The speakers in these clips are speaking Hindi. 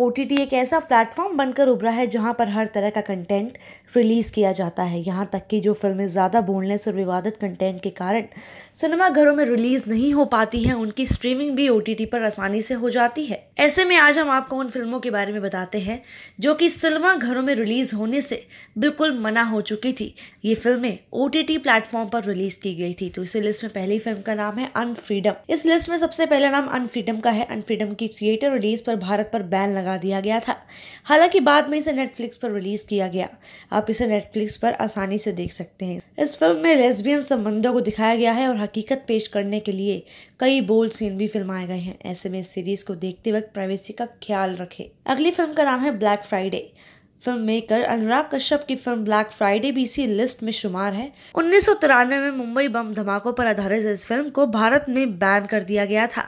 ओ एक ऐसा प्लेटफॉर्म बनकर उभरा है जहाँ पर हर तरह का कंटेंट रिलीज़ किया जाता है यहाँ तक कि जो फिल्में ज़्यादा बोलने और विवादित कंटेंट के कारण सिनेमाघरों में रिलीज़ नहीं हो पाती हैं उनकी स्ट्रीमिंग भी ओ पर आसानी से हो जाती है ऐसे में आज हम आपको उन फिल्मों के बारे में बताते हैं जो कि सिनेमाघरों में रिलीज़ होने से बिल्कुल मना हो चुकी थी ये फिल्में ओ प्लेटफॉर्म पर रिलीज़ की गई थी तो इसी लिस्ट में पहली फिल्म का नाम है अनफ्रीडम इस लिस्ट में सबसे पहला नाम अनफ्रीडम का है अनफ्रीडम की थिएटर रिलीज पर भारत पर बैन लगा लगा दिया गया था हालांकि बाद में इसे नेटफ्लिक्स पर रिलीज किया गया आप इसे नेटफ्लिक्स पर आसानी से देख सकते हैं इस फिल्म में लेस्बियन संबंधों को दिखाया गया है और हकीकत पेश करने के लिए कई बोल्ड सीन भी फिल्माए गए हैं ऐसे में इस सीरीज को देखते वक्त प्राइवेसी का ख्याल रखे अगली फिल्म का नाम है Black Friday film maker Anurag Kashyap की फिल्म ब्लैक फ्राइडे भी इसी लिस्ट में शुमार है उन्नीस में मुंबई बम धमाकों पर आधारित इस फिल्म को भारत में बैन कर दिया गया था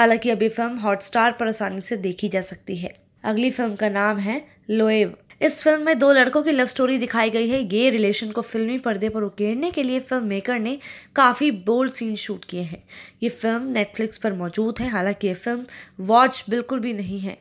हालांकि अब ये फिल्म हॉटस्टार पर आसानी से देखी जा सकती है अगली फिल्म का नाम है लोएव इस फिल्म में दो लड़कों की लव स्टोरी दिखाई गई है गे रिलेशन को फिल्मी पर्दे पर उकेरने के लिए फिल्म मेकर ने काफ़ी बोल्ड सीन शूट किए हैं ये फिल्म नेटफ्लिक्स पर मौजूद है हालांकि ये फिल्म वॉच बिल्कुल भी नहीं है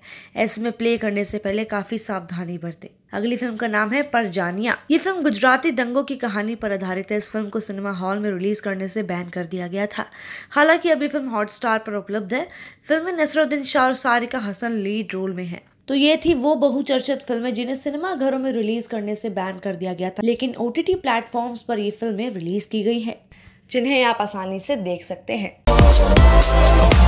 ऐसे में प्ले करने से पहले काफ़ी सावधानी बरतें अगली फिल्म का नाम है परजानिया ये फिल्म गुजराती दंगों की कहानी पर आधारित है इस फिल्म को सिनेमा हॉल में रिलीज करने से बैन कर दिया गया था हालांकि अभी फिल्म हॉटस्टार पर उपलब्ध है फिल्म में नसरुद्दीन शाह और सारिका हसन लीड रोल में है तो ये थी वो बहुचर्चित फिल्में जिन्हें सिनेमा घरों में रिलीज करने से बैन कर दिया गया था लेकिन ओ टी पर ये फिल्में रिलीज की गई हैं जिन्हें आप आसानी से देख सकते हैं